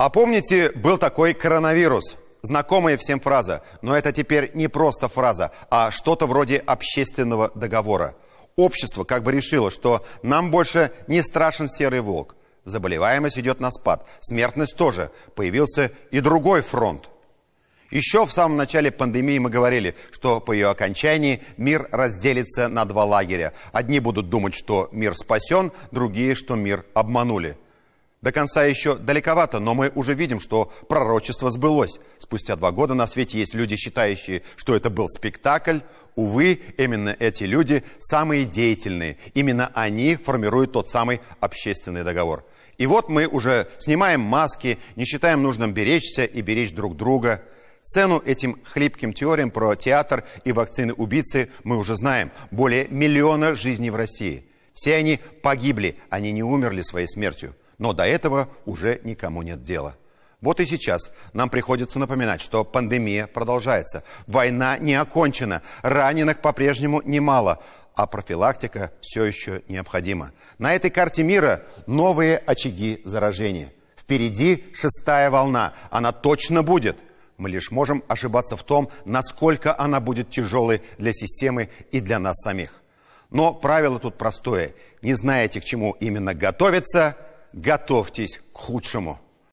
А помните, был такой коронавирус? Знакомая всем фраза, но это теперь не просто фраза, а что-то вроде общественного договора. Общество как бы решило, что нам больше не страшен серый волк. Заболеваемость идет на спад, смертность тоже. Появился и другой фронт. Еще в самом начале пандемии мы говорили, что по ее окончании мир разделится на два лагеря. Одни будут думать, что мир спасен, другие, что мир обманули. До конца еще далековато, но мы уже видим, что пророчество сбылось. Спустя два года на свете есть люди, считающие, что это был спектакль. Увы, именно эти люди самые деятельные. Именно они формируют тот самый общественный договор. И вот мы уже снимаем маски, не считаем нужным беречься и беречь друг друга. Цену этим хлипким теориям про театр и вакцины-убийцы мы уже знаем. Более миллиона жизней в России. Все они погибли, они не умерли своей смертью. Но до этого уже никому нет дела. Вот и сейчас нам приходится напоминать, что пандемия продолжается, война не окончена, раненых по-прежнему немало, а профилактика все еще необходима. На этой карте мира новые очаги заражения. Впереди шестая волна, она точно будет. Мы лишь можем ошибаться в том, насколько она будет тяжелой для системы и для нас самих. Но правило тут простое. Не знаете, к чему именно готовиться – готовьтесь к худшему.